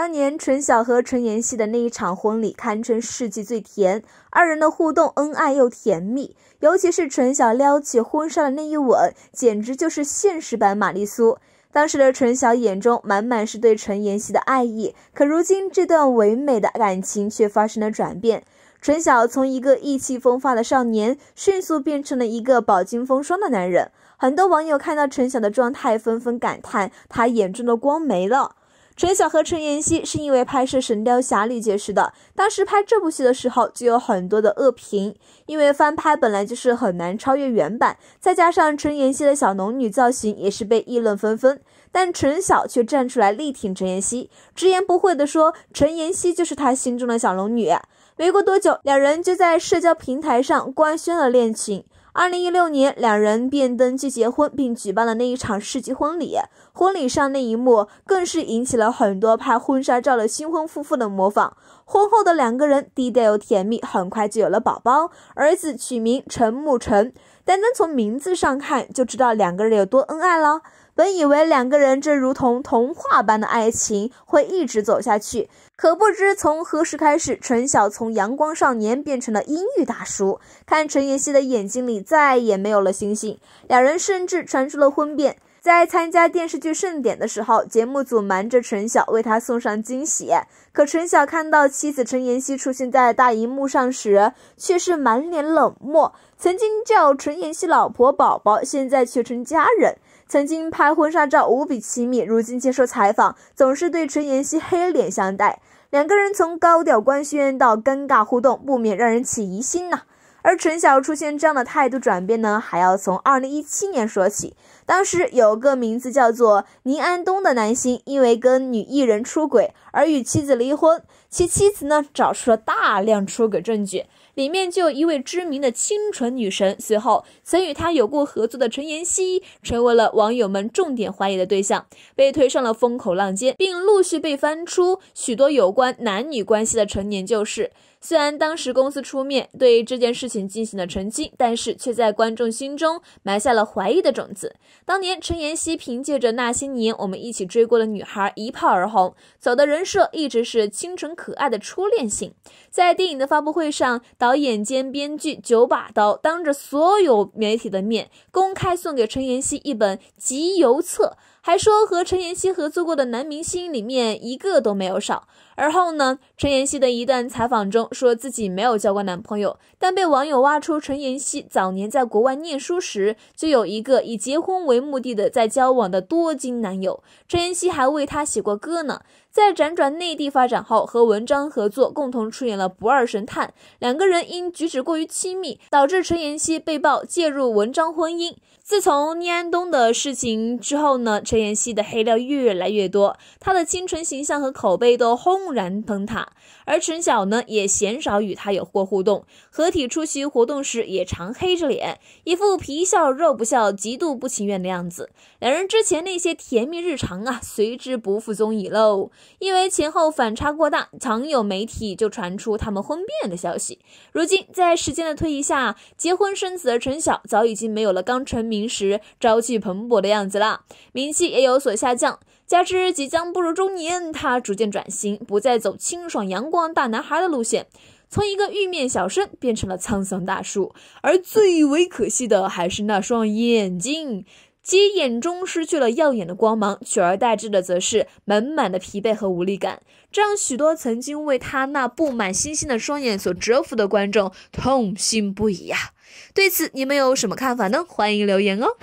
当年陈晓和陈妍希的那一场婚礼，堪称世纪最甜。二人的互动恩爱又甜蜜，尤其是陈晓撩起婚纱的那一吻，简直就是现实版玛丽苏。当时的陈晓眼中满满是对陈妍希的爱意，可如今这段唯美的感情却发生了转变。陈晓从一个意气风发的少年，迅速变成了一个饱经风霜的男人。很多网友看到陈晓的状态，纷纷感叹他眼中的光没了。陈晓和陈妍希是因为拍摄《神雕侠侣》结识的。当时拍这部戏的时候就有很多的恶评，因为翻拍本来就是很难超越原版，再加上陈妍希的小龙女造型也是被议论纷纷。但陈晓却站出来力挺陈妍希，直言不讳地说：“陈妍希就是他心中的小龙女。”没过多久，两人就在社交平台上官宣了恋情。二零一六年，两人便登记结婚，并举办了那一场世纪婚礼。婚礼上那一幕，更是引起了很多拍婚纱照的新婚夫妇的模仿。婚后的两个人低调又甜蜜，很快就有了宝宝，儿子取名陈沐橙。单单从名字上看，就知道两个人有多恩爱了。本以为两个人这如同童话般的爱情会一直走下去。可不知从何时开始，陈晓从阳光少年变成了阴郁大叔。看陈妍希的眼睛里再也没有了星星。两人甚至传出了婚变。在参加电视剧盛典的时候，节目组瞒着陈晓为他送上惊喜。可陈晓看到妻子陈妍希出现在大荧幕上时，却是满脸冷漠。曾经叫陈妍希老婆、宝宝，现在却成家人。曾经拍婚纱照无比亲密，如今接受采访总是对陈妍希黑脸相待。两个人从高调官宣到尴尬互动，不免让人起疑心呐。而陈晓出现这样的态度转变呢，还要从二零一七年说起。当时有个名字叫做宁安东的男星，因为跟女艺人出轨而与妻子离婚，其妻子呢找出了大量出轨证据，里面就有一位知名的清纯女神。随后，曾与他有过合作的陈妍希成为了网友们重点怀疑的对象，被推上了风口浪尖，并陆续被翻出许多有关男女关系的陈年旧事。虽然当时公司出面对这件事情进行了澄清，但是却在观众心中埋下了怀疑的种子。当年陈妍希凭借着那些年我们一起追过的女孩一炮而红，走的人设一直是清纯可爱的初恋型。在电影的发布会上，导演兼编剧九把刀当着所有媒体的面公开送给陈妍希一本集邮册，还说和陈妍希合作过的男明星里面一个都没有少。而后呢，陈妍希的一段采访中说自己没有交过男朋友，但被网友挖出陈妍希早年在国外念书时就有一个以结婚为为目的的在交往的多金男友陈妍希还为他写过歌呢。在辗转内地发展后，和文章合作，共同出演了《不二神探》。两个人因举止过于亲密，导致陈妍希被曝介入文章婚姻。自从聂安东的事情之后呢，陈妍希的黑料越来越多，她的清纯形象和口碑都轰然崩塌。而陈晓呢，也鲜少与他有过互动，合体出席活动时也常黑着脸，一副皮笑肉不笑，极度不情愿。的样子，两人之前那些甜蜜日常啊，随之不复踪影喽。因为前后反差过大，常有媒体就传出他们婚变的消息。如今，在时间的推移下，结婚生子的陈晓早已经没有了刚成名时朝气蓬勃的样子了，名气也有所下降。加之即将步入中年，他逐渐转型，不再走清爽阳光大男孩的路线。从一个玉面小生变成了沧桑大叔，而最为可惜的还是那双眼睛，其眼中失去了耀眼的光芒，取而代之的则是满满的疲惫和无力感，这让许多曾经为他那布满星星的双眼所折服的观众痛心不已呀！对此，你们有什么看法呢？欢迎留言哦。